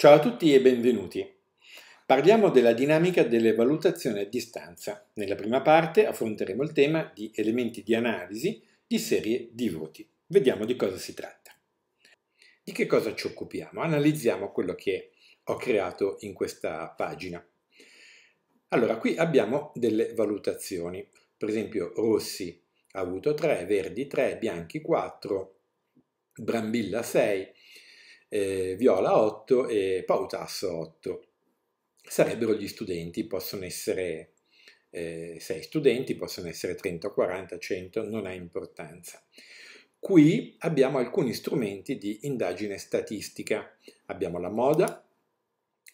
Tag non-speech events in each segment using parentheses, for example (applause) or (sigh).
Ciao a tutti e benvenuti. Parliamo della dinamica delle valutazioni a distanza. Nella prima parte affronteremo il tema di elementi di analisi di serie di voti. Vediamo di cosa si tratta. Di che cosa ci occupiamo? Analizziamo quello che ho creato in questa pagina. Allora, qui abbiamo delle valutazioni. Per esempio, Rossi ha avuto 3, Verdi 3, Bianchi 4, Brambilla 6, eh, viola 8 e pautasso 8. Sarebbero gli studenti, possono essere eh, 6 studenti, possono essere 30, 40, 100, non ha importanza. Qui abbiamo alcuni strumenti di indagine statistica. Abbiamo la moda,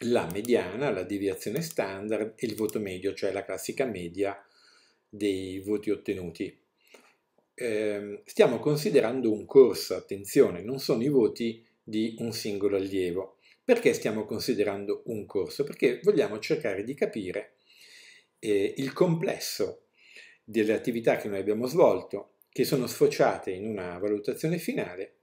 la mediana, la deviazione standard e il voto medio, cioè la classica media dei voti ottenuti. Eh, stiamo considerando un corso, attenzione, non sono i voti di un singolo allievo. Perché stiamo considerando un corso? Perché vogliamo cercare di capire eh, il complesso delle attività che noi abbiamo svolto, che sono sfociate in una valutazione finale,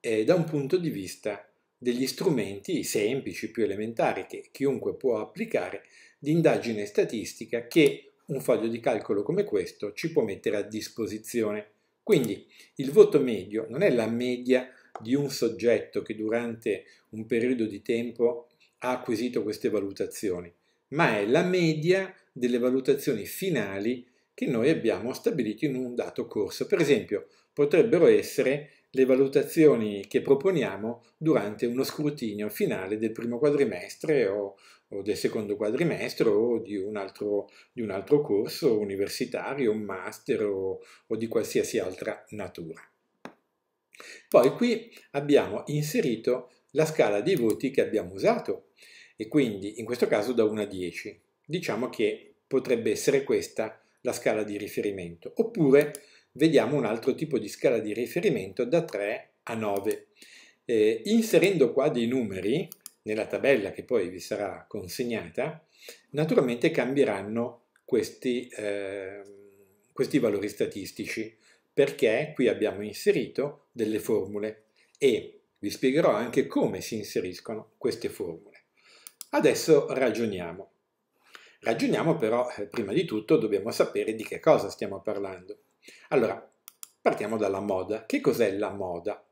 eh, da un punto di vista degli strumenti semplici, più elementari, che chiunque può applicare, di indagine statistica che un foglio di calcolo come questo ci può mettere a disposizione. Quindi il voto medio non è la media di un soggetto che durante un periodo di tempo ha acquisito queste valutazioni, ma è la media delle valutazioni finali che noi abbiamo stabilito in un dato corso. Per esempio, potrebbero essere le valutazioni che proponiamo durante uno scrutinio finale del primo quadrimestre o, o del secondo quadrimestre o di un altro, di un altro corso universitario, un master o, o di qualsiasi altra natura. Poi qui abbiamo inserito la scala di voti che abbiamo usato e quindi in questo caso da 1 a 10. Diciamo che potrebbe essere questa la scala di riferimento oppure vediamo un altro tipo di scala di riferimento da 3 a 9. Eh, inserendo qua dei numeri nella tabella che poi vi sarà consegnata, naturalmente cambieranno questi, eh, questi valori statistici perché qui abbiamo inserito delle formule e vi spiegherò anche come si inseriscono queste formule. Adesso ragioniamo. Ragioniamo però, eh, prima di tutto, dobbiamo sapere di che cosa stiamo parlando. Allora, partiamo dalla moda. Che cos'è la moda?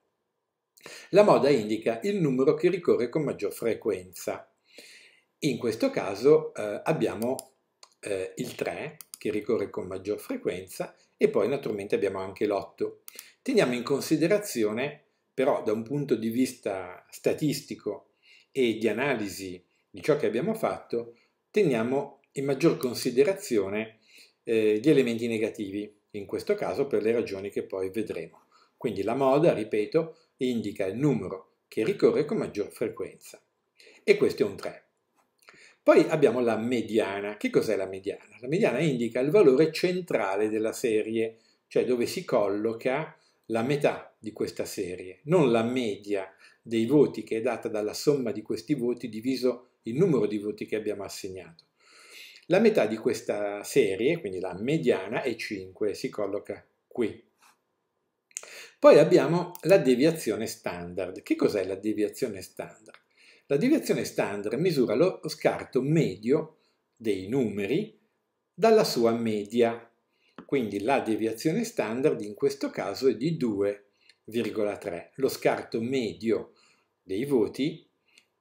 La moda indica il numero che ricorre con maggior frequenza. In questo caso eh, abbiamo eh, il 3 che ricorre con maggior frequenza e poi naturalmente abbiamo anche l'8. Teniamo in considerazione però da un punto di vista statistico e di analisi di ciò che abbiamo fatto, teniamo in maggior considerazione eh, gli elementi negativi, in questo caso per le ragioni che poi vedremo. Quindi la moda, ripeto, indica il numero che ricorre con maggior frequenza e questo è un 3. Poi abbiamo la mediana. Che cos'è la mediana? La mediana indica il valore centrale della serie, cioè dove si colloca la metà di questa serie, non la media dei voti che è data dalla somma di questi voti diviso il numero di voti che abbiamo assegnato. La metà di questa serie, quindi la mediana, è 5, si colloca qui. Poi abbiamo la deviazione standard. Che cos'è la deviazione standard? La deviazione standard misura lo scarto medio dei numeri dalla sua media. Quindi la deviazione standard in questo caso è di 2,3. Lo scarto medio dei voti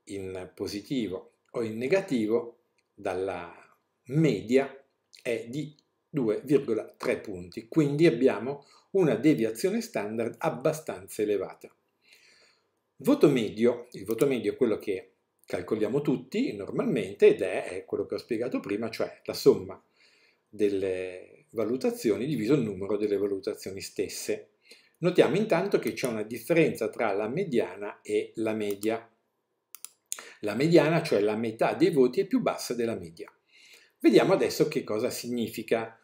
in positivo o in negativo dalla media è di 2,3 punti. Quindi abbiamo una deviazione standard abbastanza elevata. Voto medio, il voto medio è quello che calcoliamo tutti normalmente ed è, quello che ho spiegato prima, cioè la somma delle valutazioni diviso il numero delle valutazioni stesse. Notiamo intanto che c'è una differenza tra la mediana e la media. La mediana, cioè la metà dei voti, è più bassa della media. Vediamo adesso che cosa significa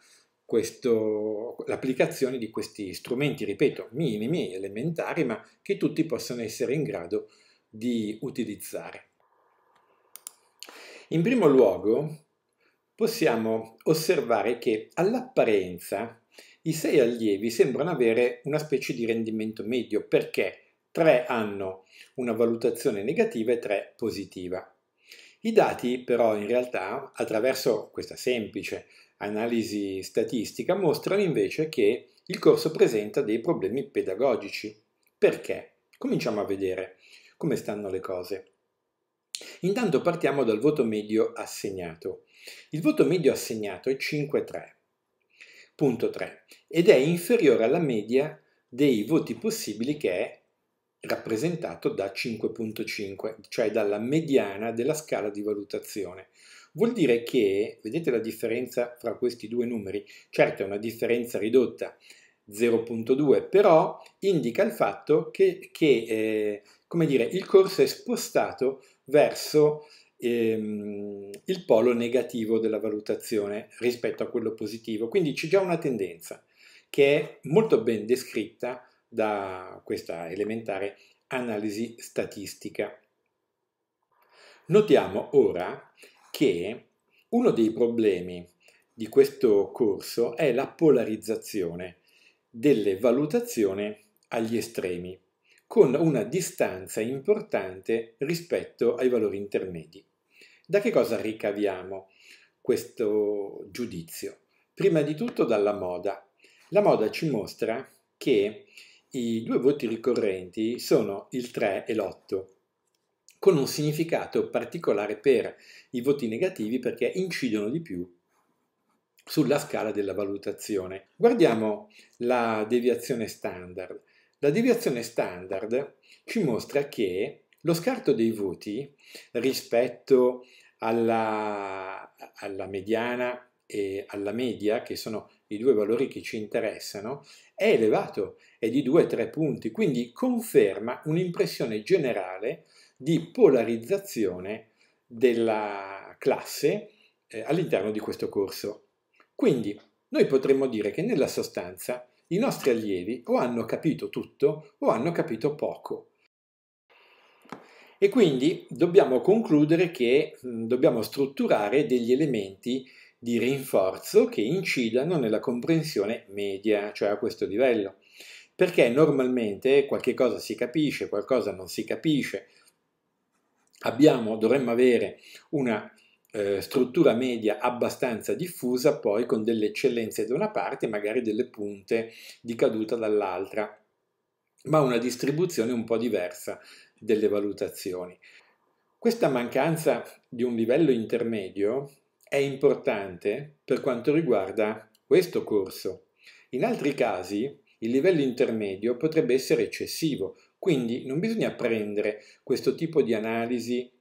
questo, l'applicazione di questi strumenti, ripeto, minimi, elementari, ma che tutti possono essere in grado di utilizzare. In primo luogo possiamo osservare che all'apparenza i sei allievi sembrano avere una specie di rendimento medio perché tre hanno una valutazione negativa e tre positiva. I dati però in realtà attraverso questa semplice analisi statistica mostrano invece che il corso presenta dei problemi pedagogici. Perché? Cominciamo a vedere come stanno le cose. Intanto partiamo dal voto medio assegnato. Il voto medio assegnato è 5,3.3 ed è inferiore alla media dei voti possibili che è rappresentato da 5.5, cioè dalla mediana della scala di valutazione. Vuol dire che, vedete la differenza fra questi due numeri? Certo è una differenza ridotta, 0.2, però indica il fatto che, che eh, come dire, il corso è spostato verso ehm, il polo negativo della valutazione rispetto a quello positivo. Quindi c'è già una tendenza che è molto ben descritta da questa elementare analisi statistica. Notiamo ora che uno dei problemi di questo corso è la polarizzazione delle valutazioni agli estremi, con una distanza importante rispetto ai valori intermedi. Da che cosa ricaviamo questo giudizio? Prima di tutto dalla moda. La moda ci mostra che i due voti ricorrenti sono il 3 e l'8 con un significato particolare per i voti negativi perché incidono di più sulla scala della valutazione. Guardiamo la deviazione standard. La deviazione standard ci mostra che lo scarto dei voti rispetto alla, alla mediana e alla media, che sono i due valori che ci interessano, è elevato, è di 2-3 punti, quindi conferma un'impressione generale di polarizzazione della classe eh, all'interno di questo corso. Quindi noi potremmo dire che nella sostanza i nostri allievi o hanno capito tutto o hanno capito poco. E quindi dobbiamo concludere che mh, mm, dobbiamo strutturare degli elementi di rinforzo che incidano nella comprensione media, cioè a questo livello. Perché normalmente qualche cosa si capisce, qualcosa non si capisce. Abbiamo, dovremmo avere una eh, struttura media abbastanza diffusa, poi con delle eccellenze da una parte e magari delle punte di caduta dall'altra, ma una distribuzione un po' diversa delle valutazioni. Questa mancanza di un livello intermedio è importante per quanto riguarda questo corso. In altri casi il livello intermedio potrebbe essere eccessivo, quindi non bisogna prendere questo tipo di analisi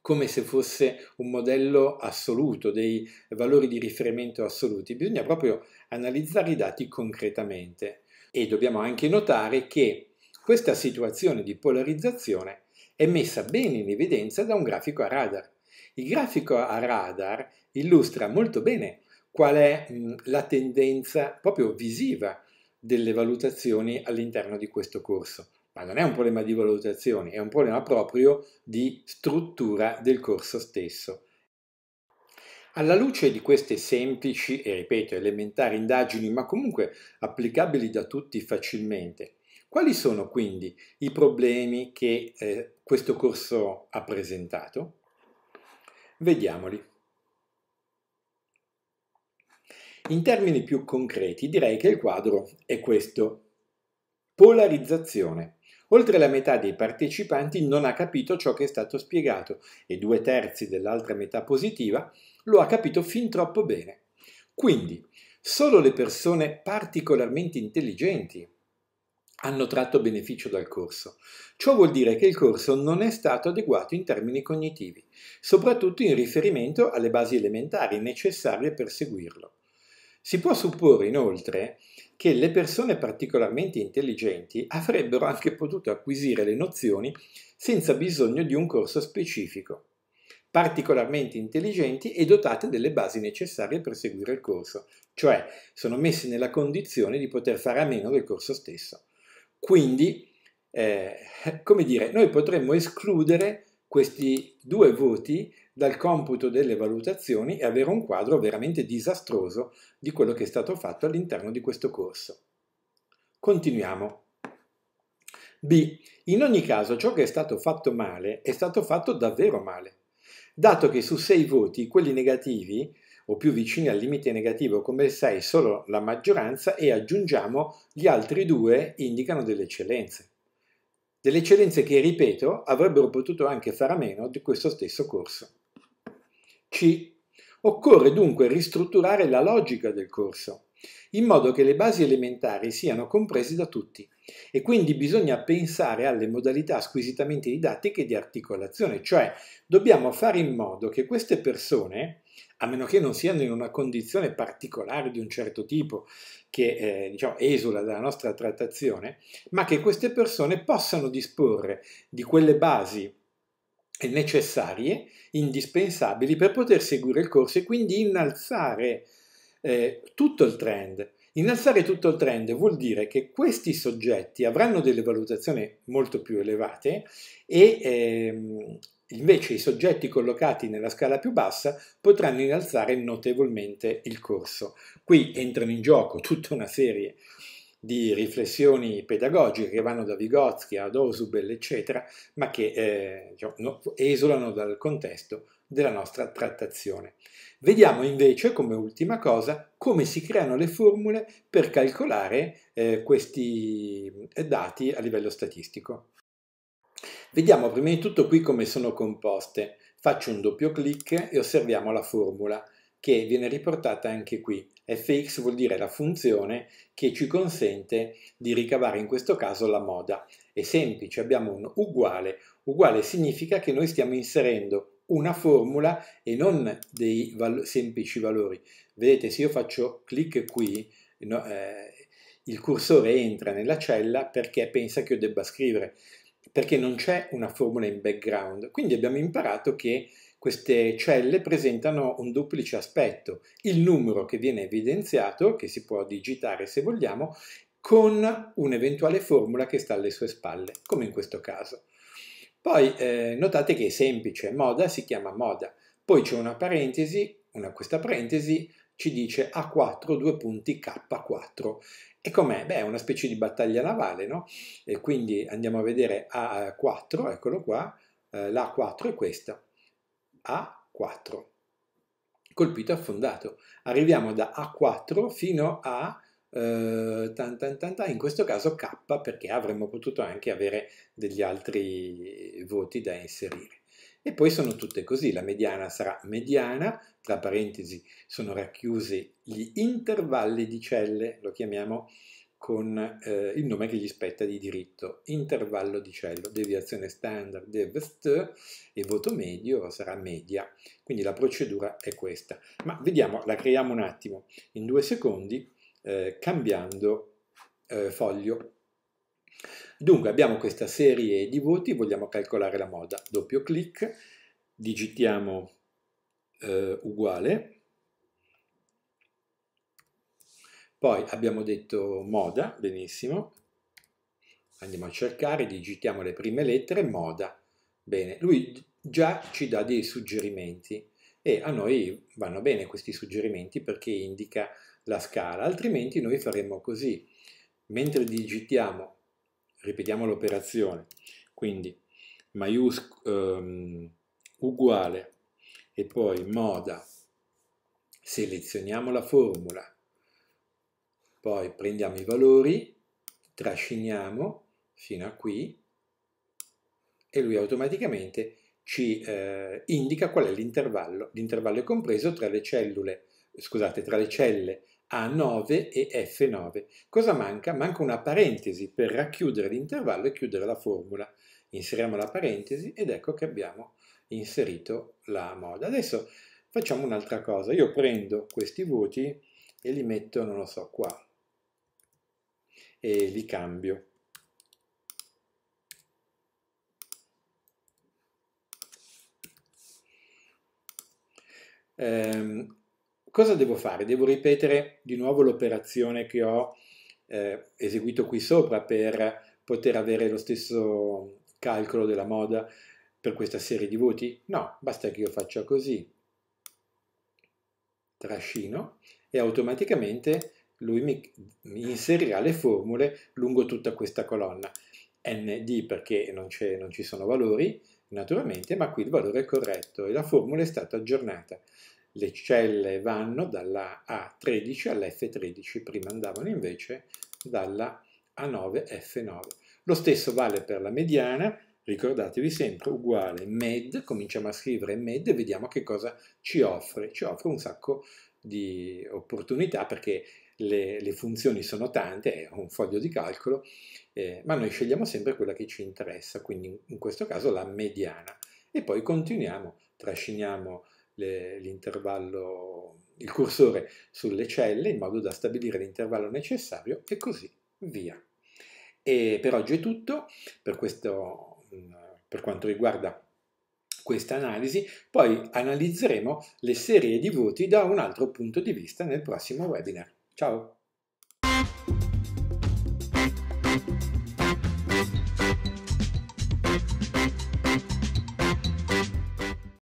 come se fosse un modello assoluto, dei valori di riferimento assoluti, bisogna proprio analizzare i dati concretamente. E dobbiamo anche notare che questa situazione di polarizzazione è messa bene in evidenza da un grafico a radar. Il grafico a radar illustra molto bene qual è la tendenza proprio visiva delle valutazioni all'interno di questo corso. Ma non è un problema di valutazioni, è un problema proprio di struttura del corso stesso. Alla luce di queste semplici e, ripeto, elementari indagini, ma comunque applicabili da tutti facilmente, quali sono quindi i problemi che eh, questo corso ha presentato? Vediamoli. In termini più concreti direi che il quadro è questo. Polarizzazione. Oltre la metà dei partecipanti non ha capito ciò che è stato spiegato e due terzi dell'altra metà positiva lo ha capito fin troppo bene. Quindi, solo le persone particolarmente intelligenti, hanno tratto beneficio dal corso. Ciò vuol dire che il corso non è stato adeguato in termini cognitivi, soprattutto in riferimento alle basi elementari necessarie per seguirlo. Si può supporre inoltre che le persone particolarmente intelligenti avrebbero anche potuto acquisire le nozioni senza bisogno di un corso specifico, particolarmente intelligenti e dotate delle basi necessarie per seguire il corso, cioè sono messe nella condizione di poter fare a meno del corso stesso. Quindi, eh, (laughs) come dire, noi potremmo escludere questi due voti dal computo delle valutazioni e avere un quadro veramente disastroso di quello che è stato fatto all'interno di questo corso. Continuiamo. B. In ogni caso ciò che è stato fatto male è stato fatto davvero male, dato che su sei voti, quelli negativi, o più vicini al limite negativo come sai, solo la maggioranza e aggiungiamo gli altri due indicano delle eccellenze. Delle eccellenze che, ripeto, avrebbero potuto anche fare a meno di questo stesso corso. C. Occorre dunque ristrutturare la logica del corso, in modo che le basi elementari siano comprese da tutti e quindi bisogna pensare alle modalità squisitamente didattiche di articolazione, cioè dobbiamo fare in modo che queste persone, a meno che non siano in una condizione particolare di un certo tipo che eh, diciamo, esula dalla nostra trattazione, ma che queste persone possano disporre di quelle basi necessarie, indispensabili per poter seguire il corso e quindi innalzare eh, tutto il trend, Innalzare tutto il trend vuol dire che questi soggetti avranno delle valutazioni molto più elevate e ehm, invece i soggetti collocati nella scala più bassa potranno innalzare notevolmente il corso. Qui entrano in gioco tutta una serie di di riflessioni pedagogiche che vanno da Vygotsky ad Osubel, eccetera, ma che eh, diciamo, esulano dal contesto della nostra trattazione. Vediamo invece, come ultima cosa, come si creano le formule per calcolare eh, questi dati a livello statistico. Vediamo prima di tutto qui come sono composte. Faccio un doppio clic e osserviamo la formula che viene riportata anche qui fx vuol dire la funzione che ci consente di ricavare in questo caso la moda. È semplice, abbiamo un uguale. Uguale significa che noi stiamo inserendo una formula e non dei val semplici valori. Vedete, se io faccio clic qui, no, eh, il cursore entra nella cella perché pensa che io debba scrivere perché non c'è una formula in background. Quindi abbiamo imparato che queste celle presentano un duplice aspetto, il numero che viene evidenziato, che si può digitare se vogliamo, con un'eventuale formula che sta alle sue spalle, come in questo caso. Poi eh, notate che è semplice, moda si chiama moda, poi c'è una parentesi, una, questa parentesi ci dice A4 due punti K4. E com'è? Beh, è una specie di battaglia navale, no? E quindi andiamo a vedere A4, eccolo qua, eh, l'A4 è questa, A4, colpito affondato. Arriviamo da A4 fino a Uh, tan, tan, tan, in questo caso K perché avremmo potuto anche avere degli altri voti da inserire. E poi sono tutte così, la mediana sarà mediana, tra parentesi sono racchiusi gli intervalli di celle, lo chiamiamo con eh, il nome che gli spetta di diritto, intervallo di cello, deviazione standard, devst e voto medio sarà media. Quindi la procedura è questa. Ma vediamo, la creiamo un attimo, in due secondi, eh, cambiando eh, foglio. Dunque abbiamo questa serie di voti, vogliamo calcolare la moda, doppio clic, digitiamo eh, uguale, poi abbiamo detto moda, benissimo, andiamo a cercare, digitiamo le prime lettere, moda, bene, lui già ci dà dei suggerimenti e a noi vanno bene questi suggerimenti perché indica la scala, altrimenti noi faremmo così, mentre digitiamo ripetiamo l'operazione, quindi maius um, uguale e poi moda, selezioniamo la formula, poi prendiamo i valori, trasciniamo fino a qui e lui automaticamente ci eh, indica qual è l'intervallo. L'intervallo è compreso tra le cellule, scusate, tra le celle a9 e F9. Cosa manca? Manca una parentesi per racchiudere l'intervallo e chiudere la formula. Inseriamo la parentesi ed ecco che abbiamo inserito la moda. Adesso facciamo un'altra cosa. Io prendo questi voti e li metto, non lo so, qua. E li cambio. Ehm, Cosa devo fare? Devo ripetere di nuovo l'operazione che ho eh, eseguito qui sopra per poter avere lo stesso calcolo della moda per questa serie di voti? No, basta che io faccia così, trascino e automaticamente lui mi, mi inserirà le formule lungo tutta questa colonna. ND perché non, non ci sono valori, naturalmente, ma qui il valore è corretto e la formula è stata aggiornata le celle vanno dalla A13 all'F13, prima andavano invece dalla A9F9. Lo stesso vale per la mediana, ricordatevi sempre, uguale med, cominciamo a scrivere med e vediamo che cosa ci offre. Ci offre un sacco di opportunità perché le, le funzioni sono tante, è un foglio di calcolo, eh, ma noi scegliamo sempre quella che ci interessa, quindi in questo caso la mediana. E poi continuiamo, trasciniamo le, l'intervallo, il cursore sulle celle in modo da stabilire l'intervallo necessario e così via. E per oggi è tutto per, questo, mm, per quanto riguarda questa analisi, poi analizzeremo le serie di voti da un altro punto di vista nel prossimo webinar. Ciao!